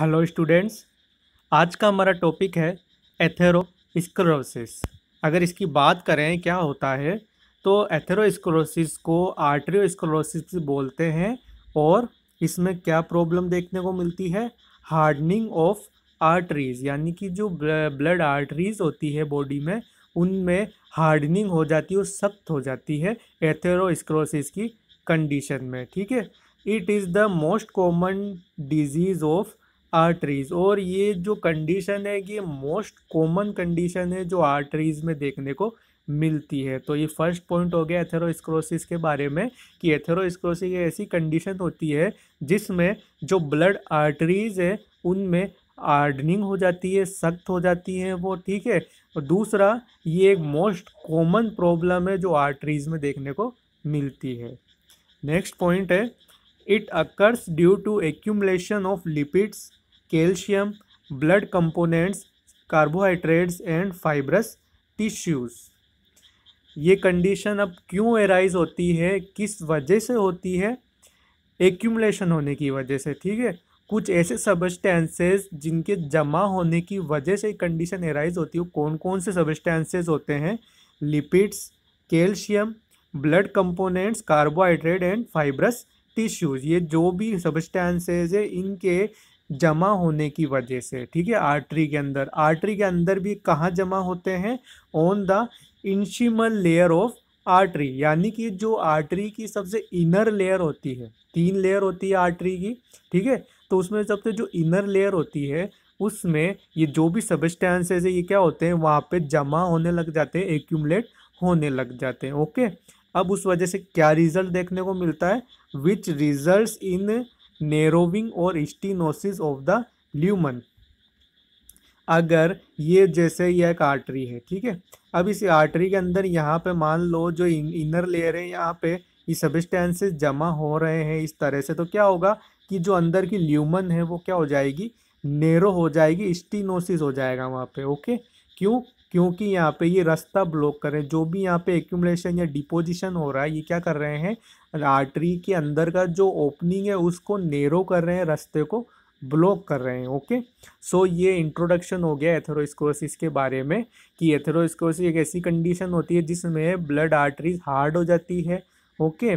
Hello students आज का हमारा टॉपिक है एथेरोस्क्लेरोसिस अगर इसकी बात करें क्या होता है तो एथेरोस्क्लेरोसिस को आर्टरियोस्क्लोरोसिस बोलते हैं और इसमें क्या प्रॉब्लम देखने को मिलती है हार्डनिंग ऑफ आर्टरीज यानी कि जो ब्लड आर्टरीज होती है बॉडी में उनमें हार्डनिंग हो जाती है और सख्त हो जाती है एथेरोस्क्लेरोसिस की कंडीशन में ठीक है it is the most common diseases of arteries और ये जो कंडीशन है ये मोस्ट कॉमन कंडीशन है जो आर्टरीज़ में देखने को मिलती है तो ये फर्स्ट पॉइंट हो गया एथेरोस्क्रोसिस के बारे में कि एथेरोस्क्रोसिस ऐसी कंडीशन होती है जिसमें जो ब्लड आर्टरीज़ है उनमें आर्डनिंग हो जाती है सख्त हो जाती है वो ठीक है और दूसरा ये एक मोस्ट कॉमन प्रॉब्लम है जो आर्टरीज़ में देखने को मिलती है नेक्स्ट पॉइंट है it occurs due to accumulation of lipids calcium blood components carbohydrates and fibrous tissues ये कंडीशन अब क्यों एराइज होती है किस वजह से होती है एक्यूमलेशन होने की वजह से ठीक है कुछ ऐसे सबस्टेंसेस जिनके जमा होने की वजह से कंडीशन एराइज होती है कौन कौन से सबस्टेंसेस होते हैं lipids calcium blood components carbohydrate and fibrous tissues ये जो भी सबस्टेंसेज है इनके जमा होने की वजह से ठीक है आर्टरी के अंदर आर्टरी के अंदर भी कहाँ जमा होते हैं on the intimal layer of artery यानी कि जो आर्टरी की सबसे इनर लेयर होती है तीन लेयर होती है आर्टरी की ठीक है तो उसमें सबसे जो इनर लेयर होती है उसमें ये जो भी सबस्टेंसेज है ये क्या होते हैं वहाँ पे जमा होने लग जाते हैं एक्यूमलेट होने लग जाते हैं ओके अब उस वजह से क्या रिजल्ट देखने को मिलता है विच रिजल्ट इन नेरोविंग और स्टीनोसिस ऑफ द ल्यूमन अगर ये जैसे ये एक आर्टरी है ठीक है अब इस आर्टरी के अंदर यहाँ पे मान लो जो इन इनर लेयर है यहाँ पे ये सबिस्टेंसेज जमा हो रहे हैं इस तरह से तो क्या होगा कि जो अंदर की ल्यूमन है वो क्या हो जाएगी नेरो हो जाएगी स्टीनोसिस हो जाएगा वहाँ पे ओके क्यों क्योंकि यहाँ पे ये रास्ता ब्लॉक कर रहे हैं जो भी यहाँ पे एक्यूमलेशन या डिपोजिशन हो रहा है ये क्या कर रहे हैं आर्टरी के अंदर का जो ओपनिंग है उसको नेरो कर रहे हैं रास्ते को ब्लॉक कर रहे हैं ओके सो so, ये इंट्रोडक्शन हो गया एथेरोस्कोसिस के बारे में कि एथेरोस्कोसिस एक ऐसी कंडीशन होती है जिसमें ब्लड आर्टरीज हार्ड हो जाती है ओके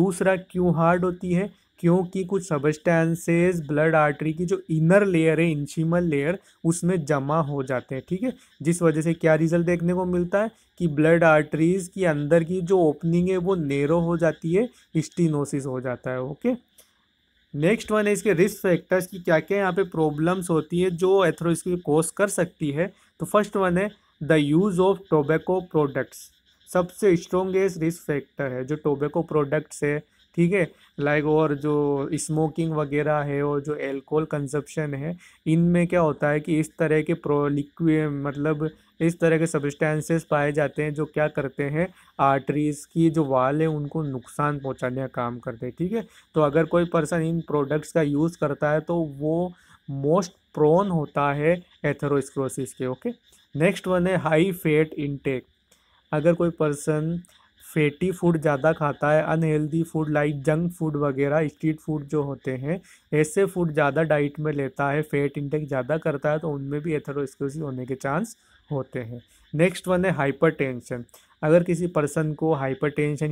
दूसरा क्यों हार्ड होती है क्योंकि कुछ सबस्टेंसेज ब्लड आर्टरी की जो इनर लेयर है इंशीमल लेयर उसमें जमा हो जाते हैं ठीक है थीके? जिस वजह से क्या रिजल्ट देखने को मिलता है कि ब्लड आर्टरीज की अंदर की जो ओपनिंग है वो नेरो हो जाती है स्टीनोसिस हो जाता है ओके नेक्स्ट वन है इसके रिस्क फैक्टर्स की क्या क्या यहाँ पे प्रॉब्लम्स होती है जो एथ्रोइस की कोस कर सकती है तो फर्स्ट वन है the use of tobacco products सबसे स्ट्रॉन्गेस्ट रिस्क फैक्टर है जो टोबैको प्रोडक्ट्स है ठीक है लाइक और जो स्मोकिंग वगैरह है और जो एल्कोहल कंजप्शन है इनमें क्या होता है कि इस तरह के प्रो लिक्विड मतलब इस तरह के सब्सटेंसेस पाए जाते हैं जो क्या करते हैं आर्टरीज़ की जो वाल है उनको नुकसान पहुंचाने का काम करते हैं ठीक है तो अगर कोई पर्सन इन प्रोडक्ट्स का यूज़ करता है तो वो मोस्ट प्रोन होता है एथरोस्क्रोसिस के ओके नेक्स्ट वन है हाई फैट इनटेक अगर कोई पर्सन फैटी फूड ज़्यादा खाता है unhealthy food like junk food वगैरह स्ट्रीट फूड जो होते हैं ऐसे फूड ज़्यादा डाइट में लेता है फैट इंटेक ज़्यादा करता है तो उनमें भी एथेरोस्क्लोसिस होने के चांस होते हैं नेक्स्ट वन है हाइपर अगर किसी पर्सन को हाइपर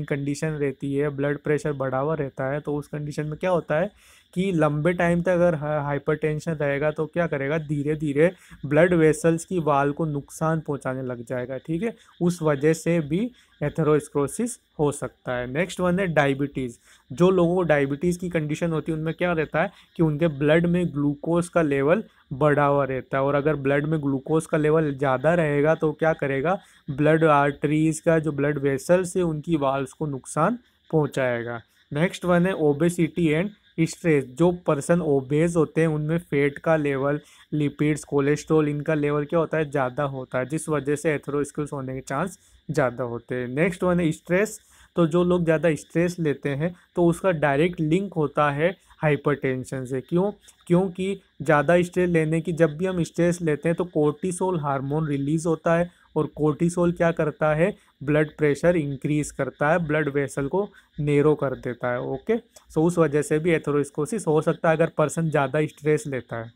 कंडीशन रहती है ब्लड प्रेशर बढ़ा हुआ रहता है तो उस कंडीशन में क्या होता है कि लंबे टाइम तक अगर हाइपरटेंशन रहेगा तो क्या करेगा धीरे धीरे ब्लड वेसल्स की वाल को नुकसान पहुंचाने लग जाएगा ठीक है उस वजह से भी एथेरोस्क्रोसिस हो सकता है नेक्स्ट वन है डायबिटीज़ जो लोगों को डायबिटीज़ की कंडीशन होती है उनमें क्या रहता है कि उनके ब्लड में ग्लूकोज का लेवल बढ़ा हुआ रहता है और अगर ब्लड में ग्लूकोज का लेवल ज़्यादा रहेगा तो क्या करेगा ब्लड आर्टरीज़ का जो ब्लड वेसल्स है उनकी वाल्स को नुकसान पहुँचाएगा नेक्स्ट वन है ओबेसिटी एंड स्ट्रेस जो पर्सन ओबेज होते हैं उनमें फेट का लेवल लिपिड्स कोलेस्ट्रोल इनका लेवल क्या होता है ज़्यादा होता है जिस वजह से एथरोस्किल्स होने के चांस ज़्यादा होते हैं नेक्स्ट वन है स्ट्रेस तो जो लोग ज़्यादा स्ट्रेस लेते हैं तो उसका डायरेक्ट लिंक होता है हाइपरटेंशन से क्यों क्योंकि ज़्यादा स्ट्रेस लेने की जब भी हम स्ट्रेस लेते हैं तो कोर्टिसोल हार्मोन रिलीज़ होता है और कोर्टिसोल क्या करता है ब्लड प्रेशर इंक्रीज़ करता है ब्लड वेसल को नेरो कर देता है ओके सो उस वजह से भी एथोरोस्कोसिस हो सकता है अगर पर्सन ज़्यादा स्ट्रेस लेता है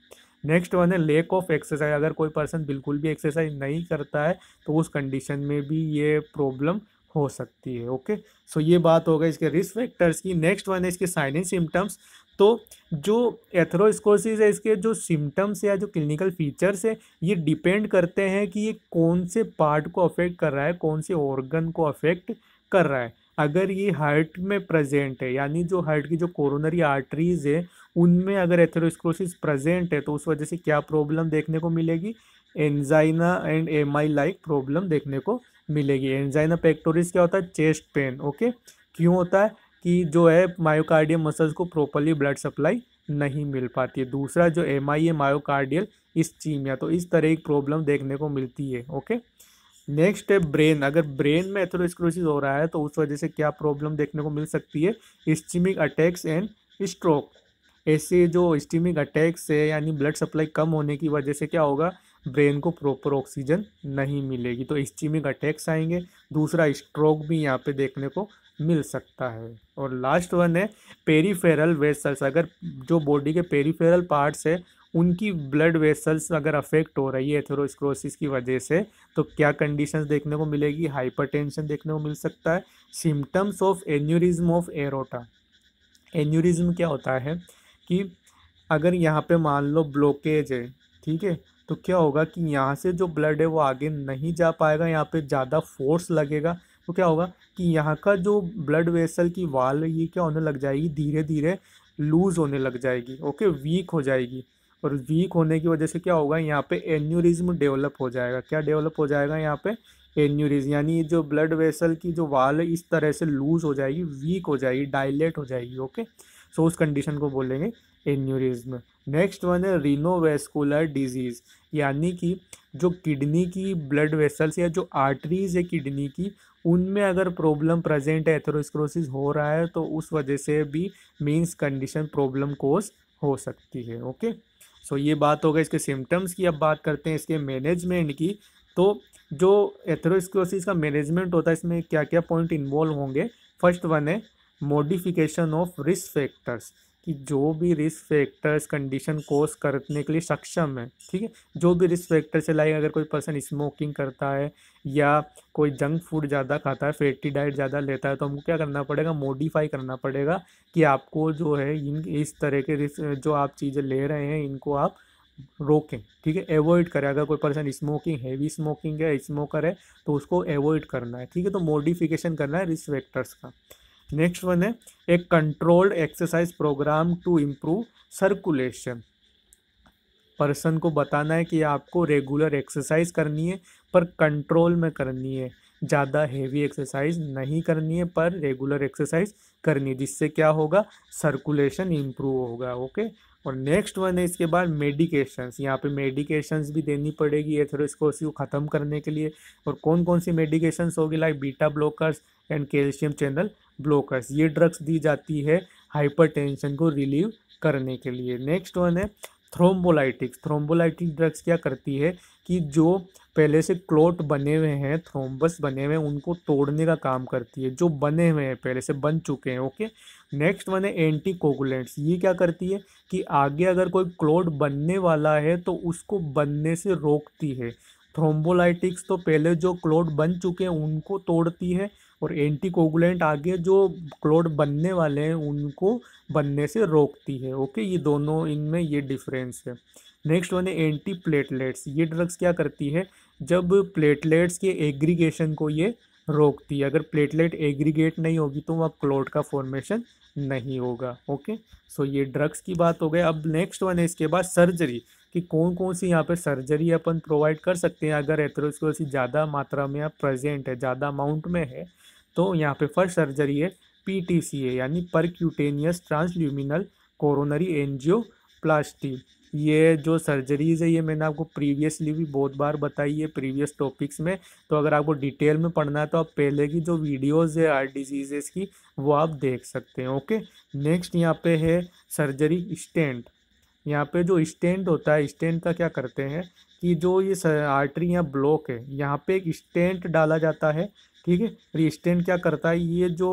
नेक्स्ट वन है लेक ऑफ एक्सरसाइज अगर कोई पर्सन बिल्कुल भी एक्सरसाइज नहीं करता है तो उस कंडीशन में भी ये प्रॉब्लम हो सकती है ओके सो so, ये बात हो गई इसके रिस्क फैक्टर्स की नेक्स्ट वन है इसके साइनिंग सिम्टम्स तो जो एथरोस्कोसिस है इसके जो सिम्टम्स या जो क्लिनिकल फीचर्स है ये डिपेंड करते हैं कि ये कौन से पार्ट को अफेक्ट कर रहा है कौन से ऑर्गन को अफेक्ट कर रहा है अगर ये हार्ट में प्रेजेंट है यानी जो हार्ट की जो कोरोनरी आर्टरीज है उनमें अगर एथेरोस्क्रोसिस प्रेजेंट है तो उस वजह से क्या प्रॉब्लम देखने को मिलेगी angina and M I like problem देखने को मिलेगी एनजाइना पेक्टोरिस क्या होता है चेस्ट पेन ओके क्यों होता है कि जो है मायोकार्डियल मसल्स को प्रॉपरली ब्लड सप्लाई नहीं मिल पाती है दूसरा जो एम आई है मायोकार्डियल इस्चीमिया तो इस तरह की प्रॉब्लम देखने को मिलती है ओके नेक्स्ट है ब्रेन अगर ब्रेन में एथेरोस्क्रोसिस हो रहा है तो उस वजह से क्या प्रॉब्लम देखने को मिल सकती है स्टीमिक अटैक्स एंड स्ट्रोक ऐसे जो स्टीमिक अटैक्स है यानी ब्लड सप्लाई कम होने की वजह से क्या होगा ब्रेन को प्रॉपर ऑक्सीजन नहीं मिलेगी तो स्टीमिक अटैक्स आएंगे दूसरा स्ट्रोक भी यहाँ पे देखने को मिल सकता है और लास्ट वन है पेरीफेरल वेसल्स अगर जो बॉडी के पेरीफेरल पार्ट्स है उनकी ब्लड वेसल्स अगर अफेक्ट हो रही है एथेरोस्क्रोसिस की वजह से तो क्या कंडीशंस देखने को मिलेगी हाइपरटेंशन देखने को मिल सकता है symptoms of aneurysm of aorta aneurysm क्या होता है कि अगर यहाँ पे मान लो ब्लॉकेज है ठीक है तो क्या होगा कि यहाँ से जो ब्लड है वो आगे नहीं जा पाएगा यहाँ पे ज़्यादा फोर्स लगेगा तो क्या होगा कि यहाँ का जो ब्लड वेसल की वाल ये क्या होने लग जाएगी धीरे धीरे लूज़ होने लग जाएगी ओके वीक हो जाएगी और वीक होने की वजह से क्या होगा यहाँ पे एन्यूरिज्म डेवलप हो जाएगा क्या डेवलप हो जाएगा यहाँ पे एन्यूरिज्म यानी जो ब्लड वेसल की जो वाल इस तरह से लूज़ हो जाएगी वीक हो जाएगी डायलेट हो जाएगी ओके सो उस कंडीशन को बोलेंगे एन्यूरिज्म नेक्स्ट वन है रिनोवेस्कुलर डिजीज़ यानी कि जो किडनी की ब्लड वेसल्स या जो आर्टरीज है किडनी की उनमें अगर प्रॉब्लम प्रेजेंट है एथरोस्क्रोसिस हो रहा है तो उस वजह से भी मीन्स कंडीशन प्रॉब्लम कोस हो सकती है ओके सो ये बात हो गई इसके सिम्टम्स की अब बात करते हैं इसके मैनेजमेंट की तो जो एथरोस्क्रोसिस का मैनेजमेंट होता है इसमें क्या क्या पॉइंट इन्वॉल्व होंगे फर्स्ट वन है मॉडिफिकेशन ऑफ रिस्क फैक्टर्स कि जो भी रिस्क फैक्टर्स कंडीशन कोस करने के लिए सक्षम है ठीक है जो भी रिस्क फैक्टर से लाइक अगर कोई पर्सन स्मोकिंग करता है या कोई जंक फूड ज़्यादा खाता है फैटी डाइट ज़्यादा लेता है तो हमको क्या करना पड़ेगा मॉडिफाई करना पड़ेगा कि आपको जो है इन इस तरह के रिस्क जो आप चीज़ें ले रहे हैं इनको आप रोकें ठीक है एवॉइड करें अगर कोई पर्सन स्मोकिंग हैवी स्मोकिंग है स्मोकर है तो उसको एवॉइड करना है ठीक है तो मॉडिफिकेशन करना है रिस्क फैक्टर्स का नेक्स्ट वन है एक controlled exercise program to improve circulation person को बताना है कि आपको रेगुलर एक्सरसाइज करनी है पर कंट्रोल में करनी है ज़्यादा हेवी एक्सरसाइज नहीं करनी है पर रेगुलर एक्सरसाइज करनी है जिससे क्या होगा सर्कुलेशन इम्प्रूव होगा ओके और नेक्स्ट वन है इसके बाद मेडिकेशंस यहाँ पे मेडिकेशंस भी देनी पड़ेगी एथेरोस्कोसिस को ख़त्म करने के लिए और कौन कौन सी मेडिकेशंस होगी like beta blockers and calcium channel blockers ये ड्रग्स दी जाती है हाइपरटेंशन को रिलीव करने के लिए नेक्स्ट वन है थ्रोम्बोलाइटिक्स थ्रोम्बोलाइटिक ड्रग्स क्या करती है कि जो पहले से क्लोट बने हुए हैं थ्रोम्बस बने हुए हैं उनको तोड़ने का काम करती है जो बने हुए हैं पहले से बन चुके हैं ओके नेक्स्ट वन है एंटी कोगुलेंट्स ये क्या करती है कि आगे अगर कोई क्लोट बनने वाला है तो उसको बनने से रोकती है थ्रोम्बोलाइटिक्स तो पहले जो क्लोड बन चुके हैं उनको तोड़ती है और एंटी कोगुलेंट आगे जो क्लोट बनने वाले हैं उनको बनने से रोकती है ओके ये दोनों इनमें ये डिफरेंस है नेक्स्ट वन है एंटी प्लेटलेट्स ये ड्रग्स क्या करती है जब प्लेटलेट्स के एग्रीगेशन को ये रोकती है अगर प्लेटलेट एग्रीगेट नहीं होगी तो वह क्लोट का फॉर्मेशन नहीं होगा ओके सो ये ड्रग्स की बात हो गई अब नेक्स्ट वन है इसके बाद सर्जरी कि कौन कौन सी यहाँ पे सर्जरी अपन प्रोवाइड कर सकते हैं अगर एथरोस्कोसी ज़्यादा मात्रा में या प्रेजेंट है ज़्यादा अमाउंट में है तो यहाँ पे फर्स्ट सर्जरी है पी यानी percutaneous transluminal coronary angioplasty ये जो सर्जरीज़ है ये मैंने आपको प्रीवियसली भी बहुत बार बताई है प्रीवियस टॉपिक्स में तो अगर आपको डिटेल में पढ़ना है तो आप पहले की जो वीडियोज़ है आर डिजीज़ेस की वो आप देख सकते हैं ओके नेक्स्ट यहाँ पे है सर्जरी स्टेंट यहाँ पे जो स्टेंट होता है स्टेंट का क्या करते हैं कि जो ये आर्टरी या ब्लॉक है यहाँ पे एक स्टेंट डाला जाता है ठीक है रिस्टेन क्या करता है ये जो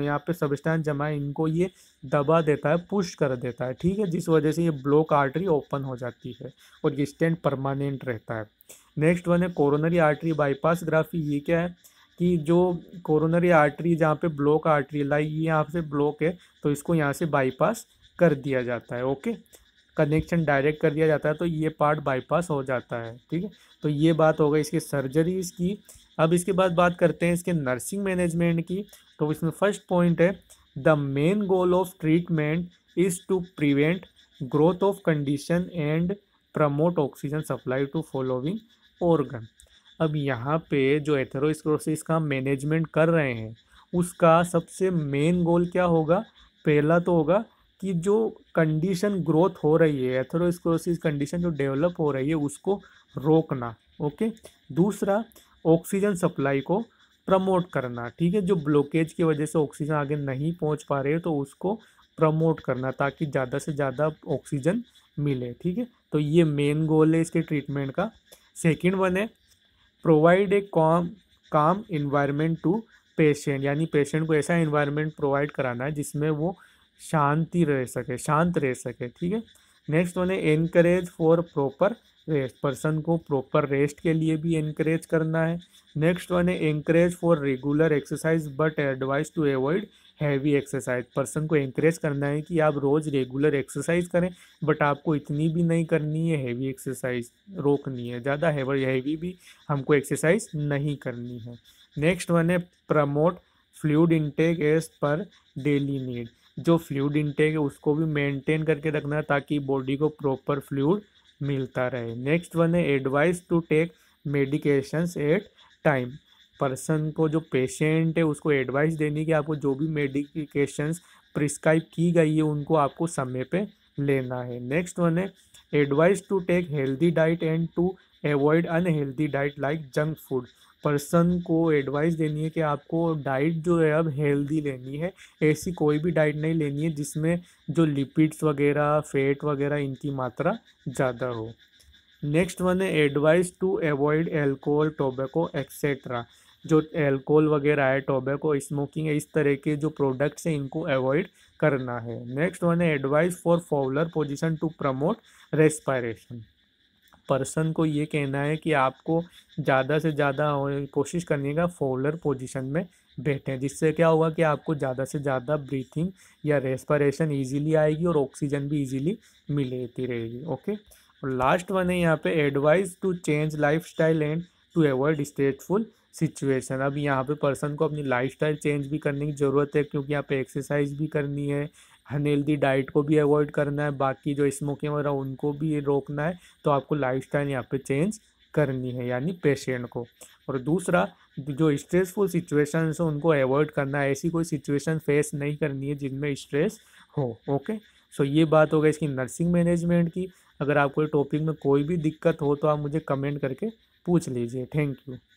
यहाँ पे सबस्टैंस जमा है इनको ये दबा देता है पुश कर देता है ठीक है जिस वजह से ये ब्लॉक आर्टरी ओपन हो जाती है और स्टेंट परमानेंट रहता है नेक्स्ट वन है कोरोनरी आर्टरी बाईपास ग्राफी ये क्या है कि जो कोरोनरी आर्टरी जहाँ पे ब्लॉक आर्टरी लाई ये यहाँ से ब्लॉक है तो इसको यहाँ से बाईपास कर दिया जाता है ओके कनेक्शन डायरेक्ट कर दिया जाता है तो ये पार्ट बाईपास हो जाता है ठीक है तो ये बात हो गई इसकी सर्जरीज की अब इसके बाद बात करते हैं इसके नर्सिंग मैनेजमेंट की तो इसमें फर्स्ट पॉइंट है the main goal of treatment is to prevent growth of condition and promote oxygen supply to following organ अब यहाँ पे जो एथेरोस्क्रोसिस का मैनेजमेंट कर रहे हैं उसका सबसे मेन गोल क्या होगा पहला तो होगा कि जो कंडीशन ग्रोथ हो रही है एथेरोस्क्रोसिस कंडीशन जो डेवलप हो रही है उसको रोकना ओके दूसरा ऑक्सीजन सप्लाई को प्रमोट करना ठीक है जो ब्लॉकेज की वजह से ऑक्सीजन आगे नहीं पहुंच पा रहे तो उसको प्रमोट करना ताकि ज़्यादा से ज़्यादा ऑक्सीजन मिले ठीक है तो ये मेन गोल है इसके ट्रीटमेंट का सेकंड वन है provide a calm calm environment to patient यानी पेशेंट को ऐसा इन्वायरमेंट प्रोवाइड कराना है जिसमें वो शांति रह सके शांत रह सके ठीक है नेक्स्ट उन्हें encourage for proper rest person को प्रॉपर रेस्ट के लिए भी इनक्रेज करना है नेक्स्ट वन है encourage for regular exercise but advice to avoid heavy exercise person को इंकरेज करना है कि आप रोज़ रेगुलर एक्सरसाइज करें बट आपको इतनी भी नहीं करनी है हैवी एक्सरसाइज रोकनी है ज़्यादा हैवी भी हमको एक्सरसाइज नहीं करनी है नेक्स्ट वन है promote fluid intake as per daily need जो फ्लूड इनटेक है उसको भी मेंटेन करके रखना है ताकि बॉडी को प्रॉपर फ्लूड मिलता रहे नेक्स्ट वन है advice to take medications at time person को जो पेशेंट है उसको एडवाइस देनी कि आपको जो भी मेडिकेशंस प्रिस्क्राइब की गई है उनको आपको समय पे लेना है नेक्स्ट वन है advice to take healthy diet and to avoid unhealthy diet like junk food person को एडवाइस देनी है कि आपको डाइट जो है अब हेल्दी लेनी है ऐसी कोई भी डाइट नहीं लेनी है जिसमें जो लिपिड्स वगैरह फैट वगैरह इनकी मात्रा ज़्यादा हो नेक्स्ट वन है advice to avoid alcohol tobacco etcetera जो एल्कोहल वगैरह है टोबैको स्मोकिंग है इस तरह के जो प्रोडक्ट्स हैं इनको अवॉइड करना है नेक्स्ट वन है advice for Fowler position to promote respiration person को ये कहना है कि आपको ज़्यादा से ज़्यादा कोशिश करनी का फोल्डर पोजिशन में बैठें जिससे क्या होगा कि आपको ज़्यादा से ज़्यादा ब्रीथिंग या रेस्परेशन ईजिली आएगी और ऑक्सीजन भी ईजिली मिलती रहेगी ओके और लास्ट वन है यहाँ पे advice to change lifestyle and to avoid stressful situation अब यहाँ पे पर्सन को अपनी लाइफ स्टाइल चेंज भी करने की ज़रूरत है क्योंकि यहाँ पे एक्सरसाइज भी करनी है अनहेल्दी डाइट को भी अवॉइड करना है बाकी जो स्मोकिंग वगैरह उनको भी रोकना है तो आपको लाइफ स्टाइल यहाँ पर चेंज करनी है यानी पेशेंट को और दूसरा जो स्ट्रेसफुल सिचुएशंस हो उनको अवॉइड करना है ऐसी कोई सिचुएशन फेस नहीं करनी है जिनमें स्ट्रेस हो ओके सो ये बात हो गई इसकी नर्सिंग मैनेजमेंट की अगर आपको टॉपिक में कोई भी दिक्कत हो तो आप मुझे कमेंट करके पूछ लीजिए थैंक यू